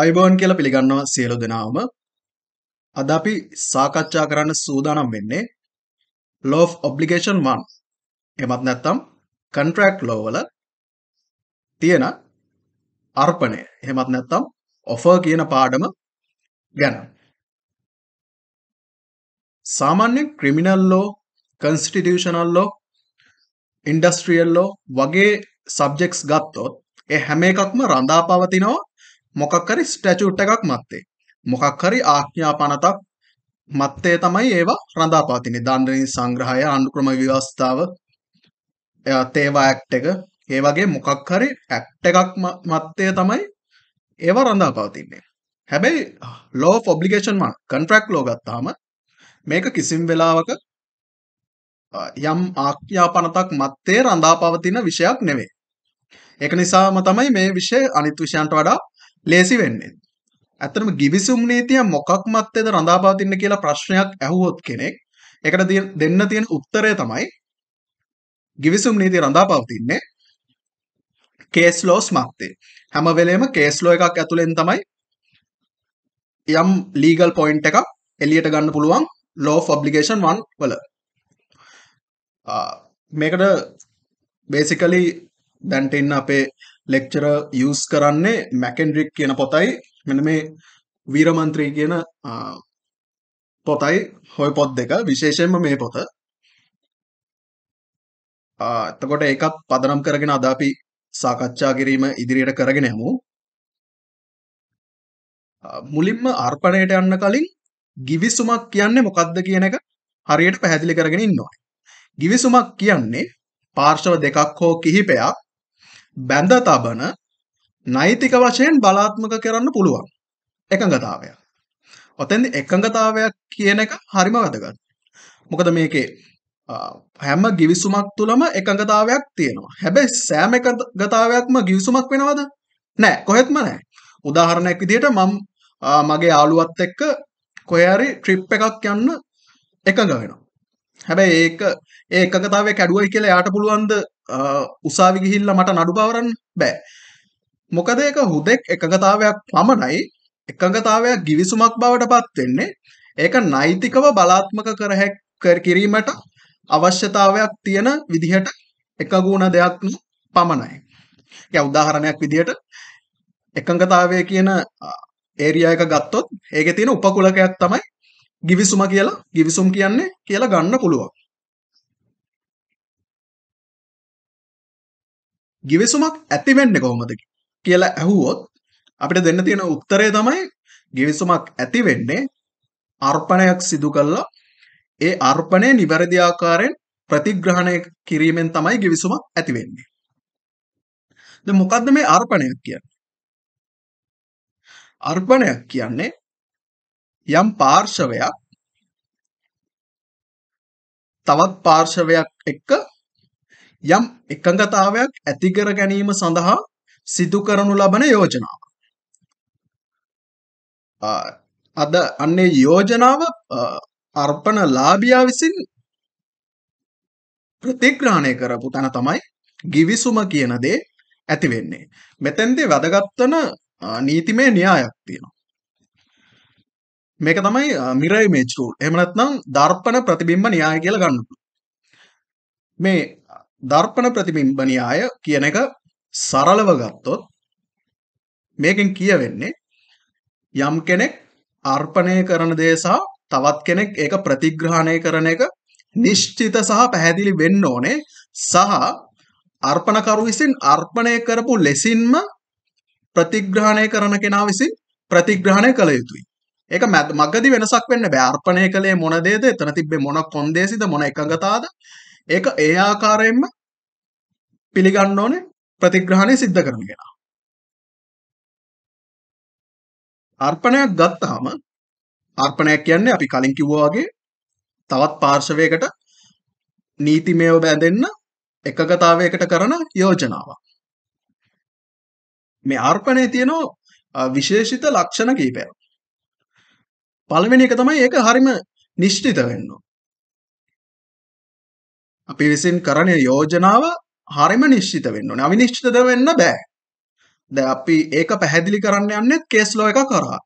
අයිබෝන් කියල පිළිගන්නවා සියලු දෙනාවම අද අපි සාකච්ඡා කරන්න සූදානම් වෙන්නේ ලෝෆ් ඔබ්ලිගේෂන් වන් එමත් නැත්තම් කන්ට්‍රක්් ලෝවල තියෙන අර්පණය හෙමත් නැත්තම් ඔෆර් කියන පාඩම ගැන සාමාන්‍ය ක්‍රිමිනල් ලෝ කන්ස්ටිටියෂනල් ලෝ ඉන්ඩස්ට්‍රියල් ලෝ වගේ සබ්ජෙක්ස් ගත්තොත් ඒ හැම එකක්ම රඳා පවතිනවා මොකක් හරි ස්ටැචුට් එකක් මත්තේ මොකක් හරි ආඥා පනතක් මත්තේ තමයි ඒවා රඳාපාතිනේ දණ්ඩනින් සංග්‍රහය අනුක්‍රම ව්‍යවස්ථාව තේවා ඇක්ට් එක ඒ වගේ මොකක් හරි ඇක්ට් එකක් මත්තේ තමයි ඒවා රඳාපවතින්නේ හැබැයි ලෝ ඔබ්ලිකේෂන් මන් කන්ට්‍රක්් ලෝ ගත්තාම මේක කිසිම් වෙලාවක යම් ආක්්‍යාපනතක් මත්තේ රඳාපවතින විෂයක් නෙවේ එක නිසාම තමයි මේ විෂය අනිත් විෂයන්ට වඩා ලේසි වෙන්නේ. ඇත්තටම ගිවිසුම් නීතිය මොකක් මතද රඳාපවතින්න කියලා ප්‍රශ්නයක් ඇහුවොත් කෙනෙක් ඒකට දෙන්න තියෙන උත්තරය තමයි ගිවිසුම් නීතිය රඳාපවතින්නේ කේස් ලෝස් මතේ. හැම වෙලේම කේස් ලෝ එකක් ඇතුලෙන් තමයි යම් ලීගල් පොයින්ට් එකක් එළියට ගන්න පුළුවන් ලෝ ඔබ්ලිගේෂන් 1 වල. මේකට බේසිකලි දැන්ට ඉන්න අපේ ලෙක්චර යස් කරන්නේ මැකෙන්ඩ්‍රික් කියන පොතයි මෙන මේ වීරමන්ත්‍රී කියන පොතයි හොය පොත් දෙක විශේෂයෙන්ම මේ පොත එතකොට එකත් පදනම් කරගෙන අදාපි සාකච්ඡා කිරීම ඉදිරියට කරගෙන යමු මුලින්ම අර්පණයට යන්න කලින් ගිවිසුමක් කියන්නේ මොකක්ද කියන එක හරියට පැහැදිලි කරගෙන ඉන්නවා. ගිවිසුමක් කියන්නේ පාර්ශව දෙකක් හෝ කිහිපයක් බැඳ තබන නෛතික වශයෙන් බලාත්මක කරන්න පුළුවන් එකඟතාවය. ඔතෙන්දි එකඟතාවයක් කියන එක හරිම වැදගත්. මොකද මේකේ හැම ගිවිසුමක් තුළම එකඟතාවයක් තියෙනවා. හැබැයි සෑම එකඟතාවයක්ම ගිවිසුමක් වෙනවද? නෑ කොහෙත්ම නෑ. උදාහරණයක් විදිහට මම මගේ යාළුවත් එක්ක කොහේ හරි ට්‍රිප් එකක් යන්න එකඟ වෙනවා. හැබැයි ඒක ඒ එකකතාවය කැඩුවයි කියලා යාට පුළුවන්ද උසාවි ගිහිල්ලා මට නඩු පවරන්න බෑ. මොකද ඒක හුදෙක් එකකතාවයක් පමණයි එකඟතාවයක් ගිවිසුමක් බවට පත් වෙන්නේ. ඒක නෛතිකව බලාත්මක කර කිරීමට අවශ්‍යතාවයක් තියෙන විදිහට එකගුණ දෙයක් පමණයි. ය උදාහරණයක් විදිහට එකඟතාවය කියන ඒරියා එක ගත්තොත් ඒකේ තියෙන උපකුලකයක් තමයි ගිවිසුම කියලා ගිවිසුම් කියන්නේ කියලා ගන්න පුළුවන්. ගිවිසුමක් ඇති වෙන්නේ කොහොමද කියලා ඇහුවොත් අපිට දෙන්න තියෙන උත්තරය තමයි ගිවිසුමක් ඇති වෙන්නේ අර්පණයක් සිදු කළා ඒ අර්පණය නිවැරදි ආකාරයෙන් ප්‍රතිග්‍රහණය කිරීමෙන් තමයි ගිවිසුමක් ඇති වෙන්නේ. දැන් මොකද්ද මේ අර්පණයක් කියන්නේ? අර්පණයක් කියන්නේ යම් පාර්ශවයක් තවත් පාර්ශවයක් එක්ක යම් එකඟතාවයක් ඇති කර ගැනීම සඳහා සිදු කරනු ලබන යෝජනාව. අද අන්නේ යෝජනාව අර්පණ ලාභියා විසින් ප්‍රතිග්‍රහණය කරපු තැන තමයි ගිවිසුම කියන දේ ඇති වෙන්නේ. මෙතෙන්දී වැදගත් වෙන නීතිමය න්‍යායක් තියෙනවා. මේක තමයි මිරයි මේජ් රූල් එමනත්නම් දර්පන ප්‍රතිබිම්බ න්‍යාය කියලා ගන්න මේ දර්පන ප්‍රතිබිම්බ න්‍යාය කියන එක සරලව ගත්තොත් මේකෙන් කියවෙන්නේ යම් කෙනෙක් අර්පණය කරන දේ සහ තවත් කෙනෙක් ඒක ප්‍රතිග්‍රහණය කරන එක නිශ්චිත සහ පැහැදිලි වෙන්න ඕනේ සහ අර්පණකරු විසින් අර්පණය කරපු ලෙසින්ම ප්‍රතිග්‍රහණය කරන කෙනා විසින් ප්‍රතිග්‍රහණය කළ යුතුයි ඒක මැද මගදි වෙනසක් වෙන්න බෑර්පණය කළේ මොනදේද එතන තිබ්බේ මොන කොන්දේසිද මොන එකඟතාද ඒක ඒ ආකාරයෙන්ම පිළිගන්න ඕනේ ප්‍රතිග්‍රහණය සිද්ධ කරන කෙනා. අර්පණයක් ගත්තාම අර්පණයක් කියන්නේ අපි කලින් කිව්වා වගේ තවත් පාර්ශවයකට නීතිමය බැඳෙන්න එකගතාවයකට කරන යෝජනාවක්. මේ අර්පණය තියෙනවා විශේෂිත ලක්ෂණ කීපයක්. පළවෙනි එක තමයි ඒක හරිම නිශ්චිත වෙන්න. අපි විසින් කරන යෝජනාව හරිම නිශ්චිත වෙන්න ඕනේ. අවිනිශ්චිත වෙන්න බෑ. දැන් අපි ඒක පැහැදිලි කරන්න යන්නේ කේස් ලෝ එක කරා.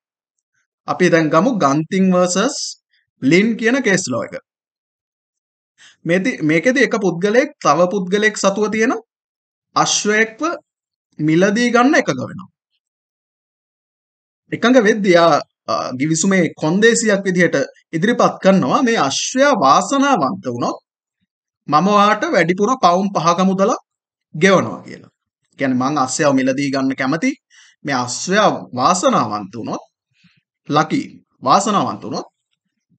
අපි දැන් ගමු ගන්තින් vs ලින් කියන කේස් ලෝ එක. මේදී මේකෙදී එක පුද්ගලයෙක් තව පුද්ගලයෙක් සතුව තියෙන අශ්වයෙක්ව මිලදී ගන්න එකඟ වෙනවා. එකඟ වෙද්දී යා ගිවිසුමේ කොන්දේසියක් විදිහට ඉදිරිපත් කරනවා මේ අශ්වයා වාසනාවන්ත වුණොත් මම වාට වැඩිපුර පවුම් පහක මුදලා ගෙවනවා කියලා. කියන්නේ මං අශ්වයාව මිලදී ගන්න කැමති. මේ අශ්වයා වාසනාවන්ත වුණොත් ලකි වාසනාවන්ත වුණොත්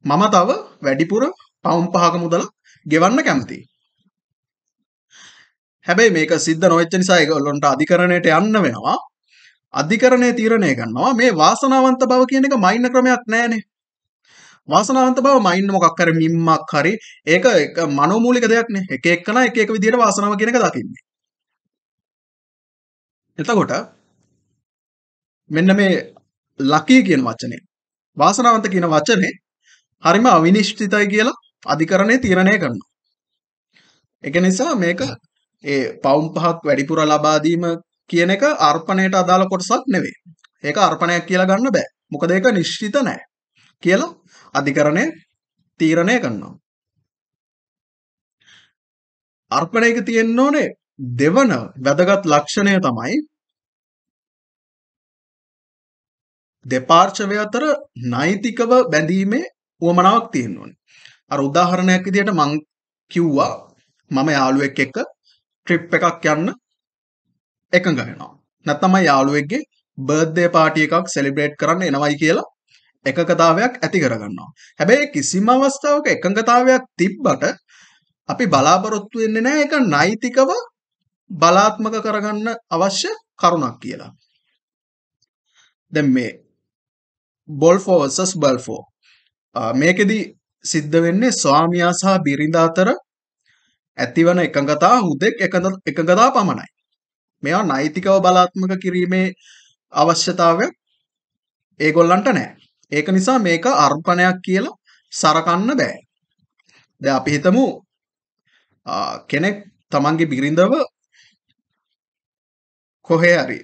මම තව වැඩිපුර පවුම් පහක මුදලා ගෙවන්න කැමතියි. හැබැයි මේක සිද්ධ නොවෙච්ච නිසා ඒගොල්ලන්ට අධිකරණයට යන්න වෙනවා. අධිකරණය තීරණය ගන්නවා මේ වාසනාවන්ත බව කියන එක මයින්න ක්‍රමයක් නෑනේ. වාසනාවන්ත බව මයින්න මොකක් හරි මිම්මක් හරි ඒක එක මනෝමූලික දෙයක් නේ. එක එකන එක එක විදිහට වාසනාව කියන එක දකින්නේ. එතකොට මෙන්න මේ ලකී කියන වචනේ වාසනාවන්ත කියන වචනේ හරිම අවිනිශ්චිතයි කියලා අධිකරණය තීරණය කරනවා. ඒක නිසා මේක ඒ පවුම් පහක් වැඩිපුර ලබා දීම කියන එක අර්පණයට අදාළ කොටසක් නෙවෙයි. ඒක අර්පණයක් කියලා ගන්න බෑ. මොකද ඒක නිශ්චිත නැහැ. කියලා අධිකරණය තීරණය කරනවා. අර්පණයක තියෙන්න ඕනේ දෙවන වැදගත් ලක්ෂණය තමයි දෙපාර්ශවය අතර නෛතිකව බැඳීමේ උවමනාවක් තියෙන්න ඕනේ. අර උදාහරණයක් විදිහට මං කිව්වා මම යාළුවෙක් එක්ක ට්‍රිප් එකක් යන්න එකඟ වෙනවා. නැත්තම යාළුවෙක්ගේ බර්ධය පාටිය එකක් සෙලිබ්‍රේට් කරන්න එනවයි කියලා එකකතාවයක් ඇති කරගන්නවා. හැබැයි කිසිම අවස්ථාවක එකඟතාවයක් තිබ්බට අපි බලාපොරොත්තු වෙන්නේ නැහැ ඒක නෛතිකව බලාත්මක කරගන්න අවශ්‍ය කරුණක් කියලා. දැන් මේ බොල්ෆෝ vs බල්ෆෝ මේකෙදි සිද්ධ වෙන්නේ ස්වාමියා සහ බිරිඳ අතර ඇතිවන එකඟතා හුදෙක් එකඟතා පමණයි. මේවා නෛතිකව බලාත්මක කිරීමේ අවශ්‍යතාවයක් ඒගොල්ලන්ට නෑ. ඒක නිසා මේක අර්පණයක් කියලා සරකන්න බෑ. ද අපි හිතමු කෙනෙක් තමන්ගේ බිරිඳව කොහේ හරි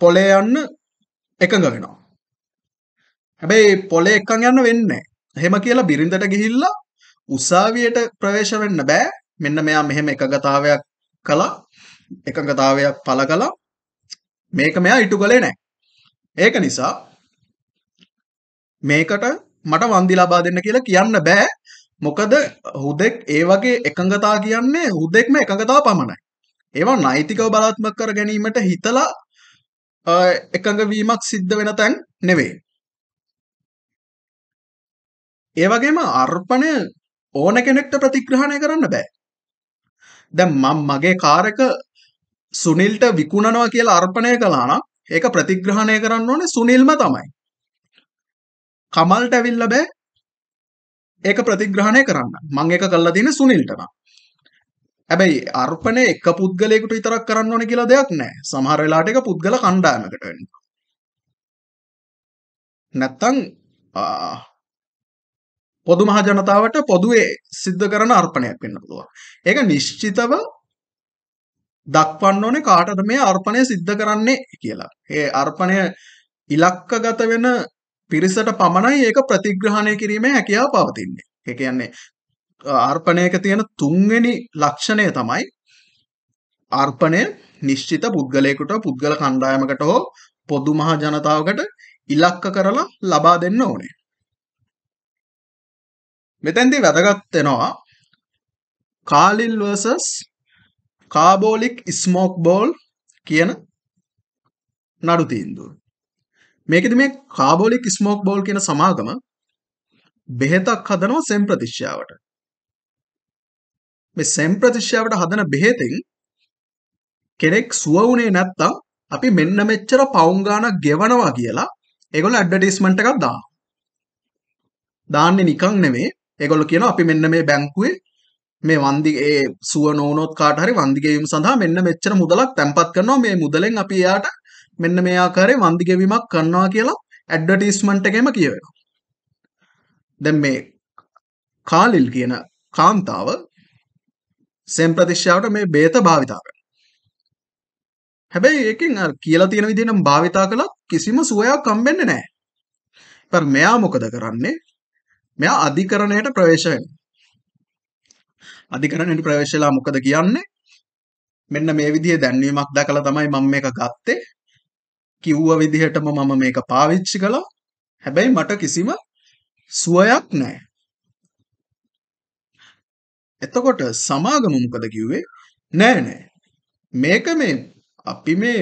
පොලේ යන්න එකඟ වෙනවා. හැබැයි පොලේ එකන් යන්න වෙන්නේ. එහෙම කියලා බිරිඳට ගිහිල්ලා උසාවියට ප්‍රවේශ වෙන්න බෑ. මෙන්න මෙයා මෙහෙම එකගතාවයක් කළා. එකඟතාවයක් පළ කළා මේක මෙයා ඉටු කළේ නෑ ඒක නිසා මේකට මට වන්දි ලබා දෙන්න කියලා කියන්න බෑ මොකද හුදෙක් ඒ වගේ එකඟතා කියන්නේ හුදෙක්ම එකඟතා පමණයි ඒවා නෛතිකව බලාත්මක කර ගැනීමට හිතලා එකඟවීමක් සිද්ධ වෙන තැන් නෙවේ ඒ වගේම අර්පණය ඕන කෙනෙක්ට ප්‍රතිග්‍රහණය කරන්න බෑ දැන් මම මගේ කාරක සුනිල්ට විකුණනවා කියලා අර්පණය කලානම් ඒක ප්‍රතිග්‍රහණය කරන්න ඕනේ සුනිල්ම තමයි කමල්ට ඇවිල්ල බෑ ඒක ප්‍රතිග්‍රහණය කරන්න මං එක කල්ලා තියෙන සුනිල්ටනම් හැබැයි අර්පණය එක පුද්ගලයෙකුට විතරක් කරන්න ඕන කියලා දෙයක් නැහැ සමහර වෙලාවට ඒක පුද්ගල කණ්ඩායමකට වෙන්න නැත්තම් පොදු මහ ජනතාවට පොදුවේ සිද්ධ කරන අර්පණයක් වෙන්න පුළුවන් ඒක නිශ්චිතව දක්වන්න ඕනේ කාටද මේ අර්පණය සිද්ධ කරන්නේ කියලා. ඒ අර්පණය ඉලක්කගත වෙන පිරිසට පමණයි ඒක ප්‍රතිග්‍රහණය කිරීමේ හැකියාව පවතින්නේ. ඒ කියන්නේ අර්පණයක තියෙන තුන්වෙනි ලක්ෂණය තමයි අර්පණය නිශ්චිත පුද්ගලයෙකුට පුද්ගල කණ්ඩායමකට හෝ පොදු මහ ජනතාවකට ඉලක්ක කරලා ලබා දෙන්න ඕනේ. මෙතෙන්දී වැදගත් වෙනවා Carlill vs carbolic smoke ball කියන නඩු තීන්දුව. මේකද මේ කාබෝලික් ස්මෝක් බෝල් කියන සමාගම බෙහෙතක් හදනවා සෙම් ප්‍රතිශ්‍යාවට. මේ සෙම් ප්‍රතිශ්‍යාවට හදන බෙහෙතෙන් කෙනෙක් සුව වුණේ නැත්තම් අපි මෙන්න මෙච්චර පවුම් ගාණක් ගෙවනවා කියලා ඒගොල්ලෝ ඇඩ්වර්ටයිස්මන්ට් එකක් දානවා. දාන්නේ නිකන් නෙමෙයි. ඒගොල්ලෝ කියනවා අපි මෙන්න මේ බැංකුවේ මේ වන්දි ඒ සුව නෝනොත් කාට හරි වන්දි ගෙවීම සඳහා මෙන්න මෙච්චර මුදලක් තැම්පත් කරනවා මේ මුදලෙන් අපි එයාට මෙන්න මේ ආකාරයේ වන්දි ගෙවීමක් කරනවා කියලා ඇඩ්වර්ටයිස්මන්ට් එකේම කියවෙනවා. දැන් මේ කාලිල් කියන කාන්තාව සෙම් ප්‍රතිශ්‍යාවට මේ බේත භාවිතා කරනවා. හැබැයි ඒකෙන් අර කියලා තියෙන විදිහට නම් භාවිතා කළත් කිසිම සුවයක් හම්බෙන්නේ නැහැ. ඉතින් මෙයා මොකද කරන්නේ? මෙයා අධිකරණයට ප්‍රවේශ වෙනවා. අධිකරණයට ප්‍රවේශලා මොකද කියන්නේ මෙන්න මේ විදිහ දැන්වීමක් දැකලා තමයි මම මේක ගත්තේ කිව්ව විදිහටම මම මේක පාවිච්චි කළා හැබැයි මට කිසිම සුවයක් නැහැ එතකොට සමාගම මොකද කිව්වේ නෑ නෑ මේක මේ අපි මේ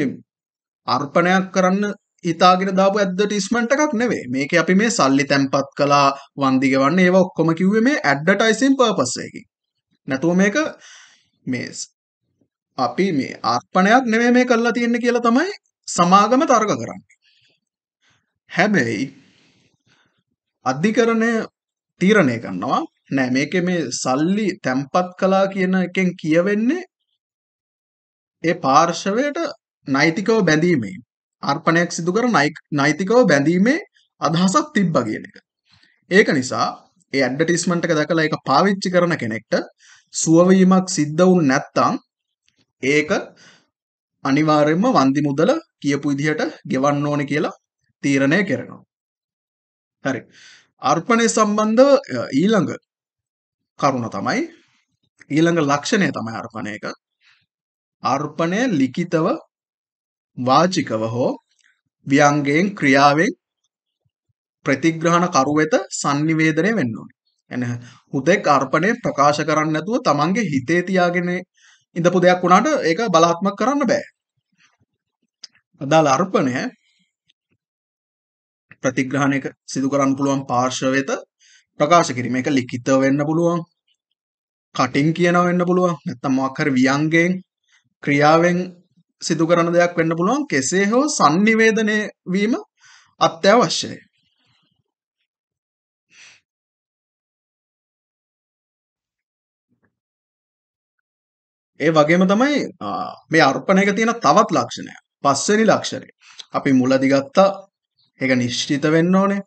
අර්පණයක් කරන්න හිතාගෙන දාපු ඇඩ්වර්ටයිස්මන්ට් එකක් නෙවෙයි. මේකේ අපි මේ සල්ලි තැම්පත් කළා වන්දි ගෙවන්න ඒවා ඔක්කොම කිව්වේ මේ ඇඩ්වර්ටයිසින් පර්පස් එකකින්. නැතුව මේක මේ අපි මේ ආර්පණයක් නෙමෙයි මේ කරලා තියෙන්නේ කියලා තමයි සමාගම තර්ක කරන්නේ. හැබැයි අධිකරණය තීරණය කරනවා නෑ මේකේ මේ සල්ලි තැම්පත් කළා කියන එකෙන් කියවෙන්නේ ඒ පාර්ශවයට නෛතිකව බැඳීමේ ආර්පණයක් සිදු කර නෛතිකව බැඳීමේ අදහසක් තිබ්බා කියන එක. ඒක නිසා ඒ ඇඩ්වර්ටයිස්මන්ට් එක දැකලා ඒක පාවිච්චි කරන කෙනෙක්ට සුවවීමක් සිද්ධ වුනේ නැත්නම් ඒක අනිවාර්යයෙන්ම වන්දි මුදල කියපු විදිහට ගෙවන්න ඕනේ කියලා තීරණය කරනවා. හරි. අර්පණය සම්බන්ධව ඊළඟ කරුණ තමයි ඊළඟ ලක්ෂණය තමයි අර්පණය එක. අර්පණය ලිඛිතව වාචිකව හෝ ව්‍යංගයෙන් ක්‍රියාවෙන් ප්‍රතිග්‍රහණ කරු වෙත sannivedanaya වෙන්න ඕනේ. එන හුදෙක් අර්පණය ප්‍රකාශ කරන්න නැතුව තමන්ගේ හිතේ තියාගෙන ඉඳපු දෙයක් වුණාට ඒක බලාත්මක කරන්න බෑ. අදාළ අර්පණය ප්‍රතිග්‍රහණයක සිදු කරන්න පුළුවන් පාර්ශ්ව වෙත ප්‍රකාශ කිරීම. ඒක ලිඛිතව වෙන්න පුළුවන්. කටින් කියනවා වෙන්න පුළුවන්. නැත්නම් මොකක් හරි ව්‍යංගයෙන් ක්‍රියාවෙන් සිදු කරන දෙයක් වෙන්න පුළුවන්. කෙසේ හෝ sannivedanaya වීම අත්‍යවශ්‍යයි. ඒ වගේම තමයි මේ අර්පණයක තියෙන තවත් ලක්ෂණය පස්සනි ලක්ෂණය අපි මුලදිගත්තා ඒක නිශ්චිත වෙන්න ඕනේ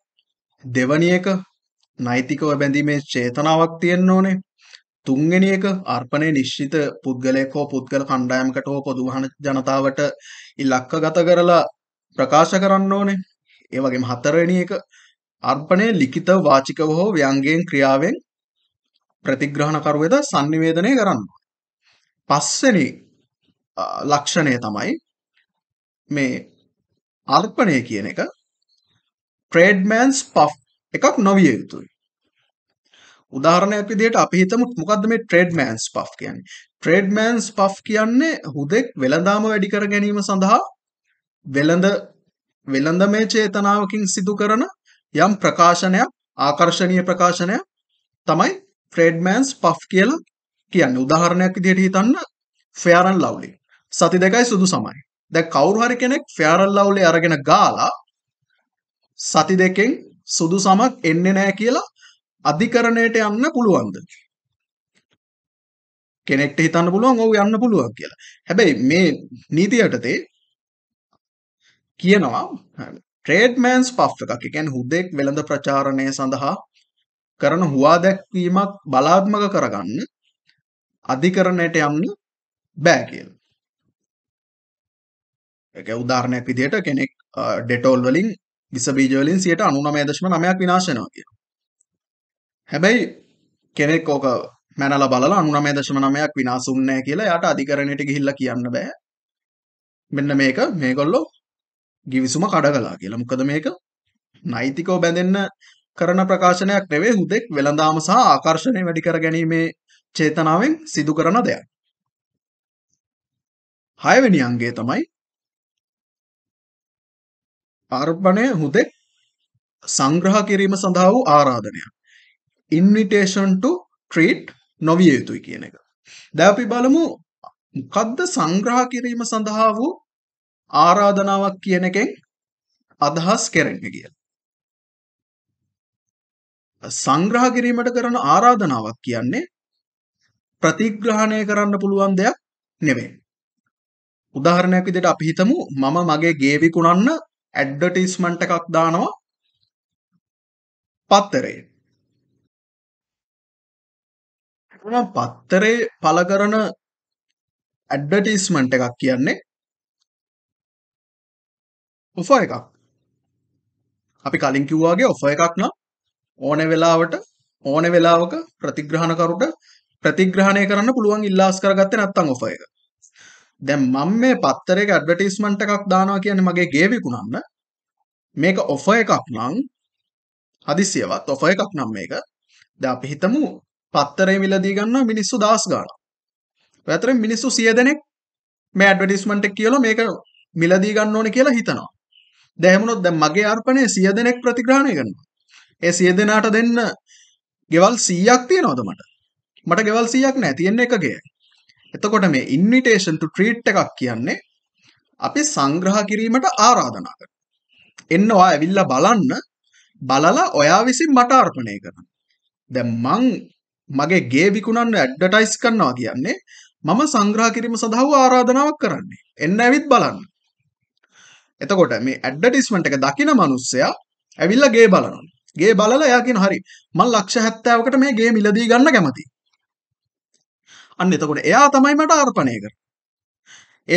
දෙවනි එක නෛතිකව බැඳීමේ චේතනාවක් තියෙන්න ඕනේ තුන්වෙනි එක අර්පණය නිශ්චිත පුද්ගලයෙක් හෝ පුද්ගල කණ්ඩායමකට හෝ පොදු ජනතාවට ඉලක්කගත කරලා ප්‍රකාශ කරන්න ඕනේ ඒ වගේම හතරවෙනි එක අර්පණය ලිඛිත වාචිකව හෝ ව්‍යංගයෙන් ක්‍රියාවෙන් ප්‍රතිග්‍රහණකරුවෙද sannivedanaya කරන්න පස්වෙනි ලක්ෂණය තමයි මේ අර්පණය කියන එක ට්‍රේඩ්මෑන්ස් පෆ් එකක් නොවිය යුතුයි. උදාහරණයක් විදිහට අපි හිතමු මොකද්ද මේ ට්‍රේඩ්මෑන්ස් පෆ් කියන්නේ? ට්‍රේඩ්මෑන්ස් පෆ් කියන්නේ හුදෙක් වෙළඳාම වැඩි කර ගැනීම සඳහා වෙළඳ වෙළඳ මේ චේතනාවකින් සිදු කරන යම් ප්‍රකාශනයක් ආකර්ශනීය ප්‍රකාශනයක් තමයි ට්‍රේඩ්මෑන්ස් පෆ් කියලා කියන්න උදාහරණයක් විදියට හිතන්න ෆෙයාරන් ලව්ලි සති දෙකයි සුදු සමයි දැන් කවුරු හරි කෙනෙක් ෆෙයාරන් ලව්ලි අරගෙන ගාලා සති දෙකෙන් සුදු සමක් එන්නේ නැහැ කියලා අධිකරණයට යන්න පුළුවන්ද කෙනෙක්ට හිතන්න පුළුවන් ඔව් යන්න පුළුවන් කියලා. හැබැයි මේ නීති යටතේ කියනවා ට්‍රේඩ්මෑන්ස් පෆ් එකක් කියන්නේ හුදෙක් වෙළඳ ප්‍රචාරණය සඳහා කරන හුවා දැක්වීමක් බලාත්මක කරගන්න අධිකරණයට යන්න බෑ කියලා. එක උදාහරණයක් විදිහට කෙනෙක් ඩෙටෝල් වලින් විස බීජ වලින් 99.9ක් විනාශ වෙනවා කියලා. හැබැයි කෙනෙක් ඕක මැනලා බලලා 99.9ක් විනාශුන්නේ නැහැ කියලා එයාට අධිකරණයට ගිහිල්ලා කියන්න බෑ. මෙන්න මේක මේගොල්ලෝ ගිවිසුම කඩ කළා කියලා. මොකද මේක නෛතිකව බැඳෙන්න කරන ප්‍රකාශනයක් නෙවෙයි හුදෙක් වෙළඳාම සහ ආකර්ෂණය වැඩි කර ගැනීමේ චේතනාවෙන් සිදු කරන දෙයක්. හයවෙනි අංගය තමයි අර්පණය හුදෙක් සංග්‍රහ කිරීම සඳහා වූ ආරාධනයක්. invitation to treat නොවිය යුතුයි කියන එක. දැන් අපි බලමු මොකද්ද සංග්‍රහ කිරීම සඳහා වූ ආරාධනාවක් කියන එකෙන් අදහස් කරන්නේ කියලා. සංග්‍රහ කිරීමට කරන ආරාධනාවක් කියන්නේ ප්‍රතිග්‍රහණය කරන්න පුළුවන් දෙයක් නෙවේ. උදාහරණයක් විදිට අපි හිතමු මම මගේ ගේවිකුණන්න ඇඩ්ඩටිස්මන්ට එකක් දානවා පත්තරේ. පත්තරේ පල කරන ඇඩ්ඩටිස්මන්ට එකක් කියන්නේ ඔෆ එකක් අපි කලින් කිව්වාගේ ඔෆ එකක් නම් ඕන වෙලාවට ඕන වෙලාවක ප්‍රතිග්‍රහණකරුට ප්‍රතිග්‍රහණය කරන්න පුළුවන් ඉල්ලාස් කරගත්තේ නැත්තම් ඔෆර් එක. දැන් මම මේ පත්තරේක ඇඩ්වර්ටයිස්මන්ට් එකක් දානවා කියන්නේ මගේ ගේ විකුණන්න මේක ඔෆර් එකක් නම් හදිසියවත් ඔෆර් එකක් නම් මේක. දැන් අපි හිතමු පත්තරේ මිලදී ගන්නවා මිනිස්සු 10 ගාණක්. ඔයතරෙන් මිනිස්සු 100 දෙනෙක් මේ ඇඩ්වර්ටයිස්මන්ට් එක කියලා මේක මිලදී ගන්න ඕනේ කියලා හිතනවා. දැන් හැමුණොත් දැන් මගේ අර්පණය 100 දෙනෙක් ප්‍රතිග්‍රහණය කරනවා. ඒ 100 දෙනාට දෙන්න ගෙවල් 100ක් තියනවද මට? මට ගෙවල් 100ක් නෑ තියෙන්නේ එක ගෙයයි. එතකොට මේ invitation to treat එකක් කියන්නේ අපි සංග්‍රහ කිරීමට ආරාධනා කරනවා. එන්න ඔයා ඇවිල්ලා බලන්න බලලා ඔයා විසින් මට අර්පණය කරන්න. දැන් මං මගේ ගේ විකුණන්න ඇඩ්වර්ටයිස් කරනවා කියන්නේ මම සංග්‍රහ කිරීම සඳහා ආරාධනාවක් කරන්නේ. එන්න ඇවිත් බලන්න. එතකොට මේ ඇඩ්වර්ටයිස්මන්ට් එක දකින මිනිස්සයා ඇවිල්ලා ගේ බලනවා. ගේ බලලා එයා කියන හරි මම ලක්ෂ 70කට මේ ගේ මිලදී ගන්න කැමතියි. අන්න එතකොට එයා තමයි මට අර්පණය කර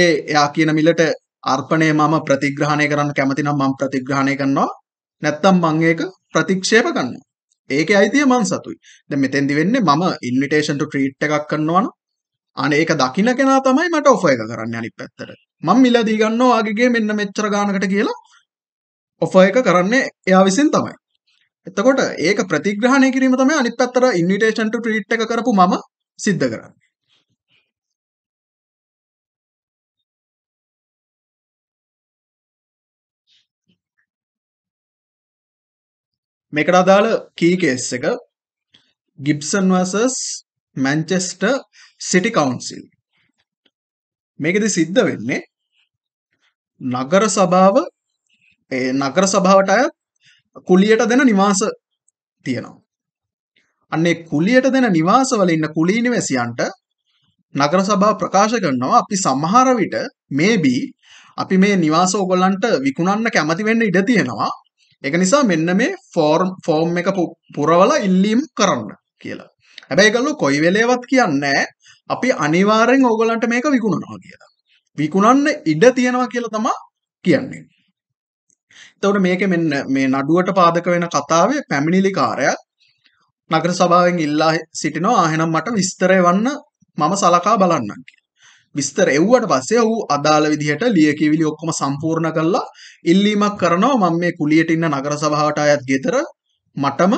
ඒ එයා කියන මිලට අර්පණය මම ප්‍රතිග්‍රහණය කරන්න කැමතිනම් මම ප්‍රතිග්‍රහණය කරනවා නැත්තම් මං ඒක ප්‍රතික්ෂේප කරනවා ඒක අයිතිය මං සතුයි දැන් මෙතෙන්දි වෙන්නේ මම ඉන්විටේෂන් ටු ට්‍රීට් එකක් කරනවා නම් අනේ ඒක දකින්න කෙනා තමයි මට ඔෆර් එක කරන්නේ අනිත් පැත්තට මම මිල දී ගන්නවා ආගේගේ මෙන්න මෙච්චර ගානකට කියලා ඔෆර් එක කරන්නේ එයා විසින් තමයි එතකොට ඒක ප්‍රතිග්‍රහණය කිරීම තමයි අනිත් පැත්තට ඉන්විටේෂන් ටු ට්‍රීට් එක කරපු මම සිද්ධ කරන්නේ මේකට අදාළ කීකේස් එක Gibson versus Manchester City Council මේකෙදි සිද්ධ වෙන්නේ නගර සභාව ඒ නගර සභාවට අයත් කුලියට දෙන නිවාස තියෙනවා අන්නේ කුලියට දෙන නිවාසවල ඉන්න කුලී නිවැසියන්ට නගර සභාව ප්‍රකාශ කරනවා අපි සමහර විට මේබී අපි මේ නිවාස ඕගොල්ලන්ට විකුණන්න කැමති වෙන්න ඉඩ තියෙනවා එක නිසා මෙන්න මේ ෆෝර්ම් ෆෝර්ම් එක පුරවල ඉල්ලීම් කරන්න කියලා හැබැයි ගල්ලු කොයි වෙලේවත් කියන්නේ අපි අනිවාරෙන් ඕගලන්ට මේක විකුණනවා කියලා විකුණන්න ඉඩ තියෙනවා කියලා තමා කියන්නේ තවට මේක මෙන්න මේ නඩුවට පාදක වෙන කතාවේ පැමිණිලි කාරයක් නගර සභාවෙන් ඉල්ලා සිටිනවා ආහෙනම් මට විස්තරය වන්න මම සලකා බලන්නම් විස්තර එව්වට පස්සේ ඔහු අදාළ විදිහට ලියකියවිලි ඔක්කොම සම්පූර්ණ කරලා ඉල්ලීමක් කරනවා මම මේ කුලියට ඉන්න නගර සභාවට අයත් ගෙදර මටම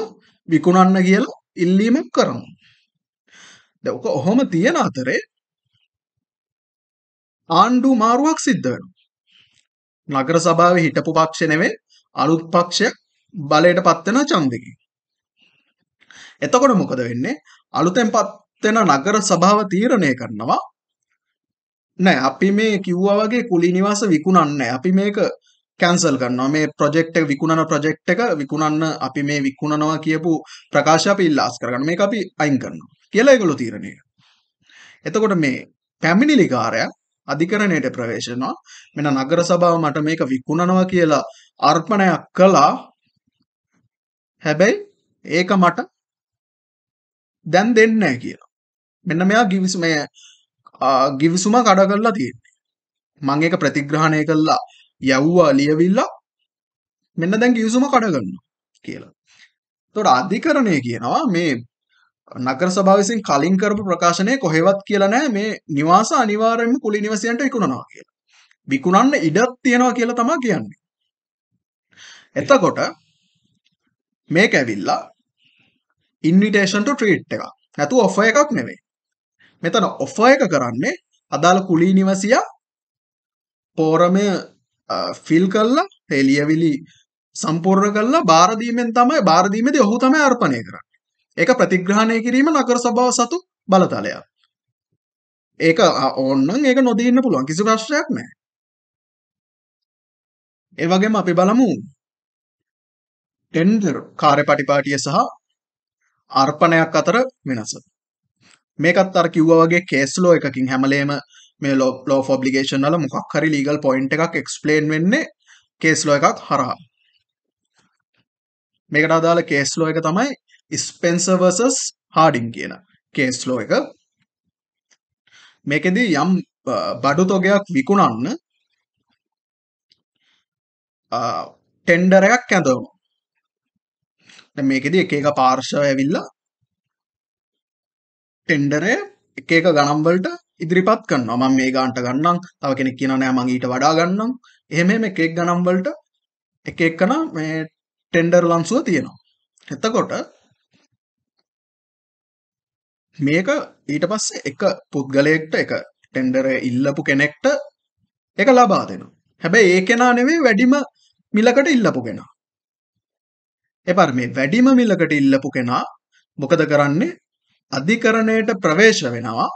විකුණන්න කියලා ඉල්ලීමක් කරනවා. දැන් ඔක ඔහොම තියෙන අතරේ ආණ්ඩු මාරුවක් සිද්ධ වෙනවා. නගර සභාවේ හිටපු පක්ෂ නෙවෙයි අලුත් පක්ෂයක් බලයට පත් වෙන ඡන්දකින්. එතකොට මොකද වෙන්නේ? අලුතෙන් පත් වෙන නගර සභාව තීරණය කරනවා නෑ අපි මේ කිව්වා වගේ කුලි නිවාස විකුණන්නේ අපි මේක කැන්සල් කරනවා මේ ප්‍රොජෙක්ට් එක විකුණන ප්‍රොජෙක්ට් එක විකුණන්න අපි මේ විකුණනවා කියපු ප්‍රකාශ අපි ඉල්ලාස් කරගන්න මේක අපි අයින් කරනවා කියලා ඒගොල්ලෝ තීරණය. එතකොට මේ පැමිණිලිකාරයා අධිකරණයට ප්‍රවේශනවා මෙන්න නගර සභාව මට මේක විකුණනවා කියලා අර්පණයක් කළා හැබැයි ඒක මට දැන් දෙන්නේ නැහැ කියලා. මෙන්න මෙයා කිවිස් මේ ගිවිසුම කඩ කරලා තියෙන්නේ මං ඒක ප්‍රතිග්‍රහණය කළා යව්වා ලියවිල්ලා මෙන්න දැන් ගිවිසුම කඩ කරනවා කියලා එතකොට අධිකරණය කියනවා මේ නගර සභාව විසින් කලින් කරපු ප්‍රකාශනය කොහෙවත් කියලා නැහැ මේ නිවාස අනිවාර්යයෙන්ම කුලී නිවසයන්ට විකුණනවා කියලා. විකුණන්න ඉඩක් තියෙනවා කියලා තමයි කියන්නේ. එතකොට මේක ඇවිල්ලා invitation to treat එකක්. නැතු offer එකක් නෙවෙයි. මෙතන ඔෆර් එක කරන්නේ අදාළ කුලී නිවසියා පෝරමය ෆිල් කල්ලා හෙලියවිලි සම්පූර්ණ කල්ලා බාරදීමෙන් තමයි බාරදීමේදී ඔහු තමයි අර්පණය කරන්නේ. ඒක ප්‍රතිග්‍රහණය කිරීම නගර සභාව සතු බලතලයක්. ඒක ඕන්නම් ඒක නොදී ඉන්න පුළුවන් කිසි ප්‍රශ්නයක් නැහැ. ඒ වගේම අපි බලමු ටෙන්ඩර් කාර්යපටිපාටිය සහ අර්පණයක් අතර වෙනස. මේකත් අර කිව්වා වගේ කේස් ලෝ එකකින් හැමලේම මේ ලෝ ලෝ ඔබ්ලිගේෂන් වල මොකක් හරි ලීගල් පොයින්ට් එකක් එක්ස්ප්ලেইন වෙන්නේ කේස් ලෝ එකක් හරහා මේකට අදාළ කේස් ලෝ එක තමයි ස්පෙන්සර් vs හාඩින් කියන කේස් ලෝ එක මේකෙදී යම් බඩු තොගයක් විකුණන්න ටෙන්ඩර එකක් ඇඳවුණු මේකෙදී එක එක පාර්ශව ඇවිල්ලා ටෙන්ඩරය එක එක ගණම්වලට ඉදිරිපත් කරනවා මම මේ ගාන්ට ගන්නම් තව කෙනෙක් කියන නෑ මං ඊට වඩා ගන්නම් එහෙම මේ එකෙක් ගණම්වලට එක එක්කන මේ ටෙන්ඩර් ලංසුව තියෙනවා එතකොට මේක ඊට පස්සේ එක පුද්ගලයෙක්ට එක ටෙන්ඩරය ඉල්ලපු කෙනෙක්ට එක ලබා දෙනවා හැබැයි ඒ කෙනා නෙවේ වැඩිම මිලකට ඉල්ලපු කෙනා එපර මේ වැඩිම මිලකට ඉල්ලපු කෙනා මොකද කරන්නේ අධිකරණයට ප්‍රවේශ වෙනවා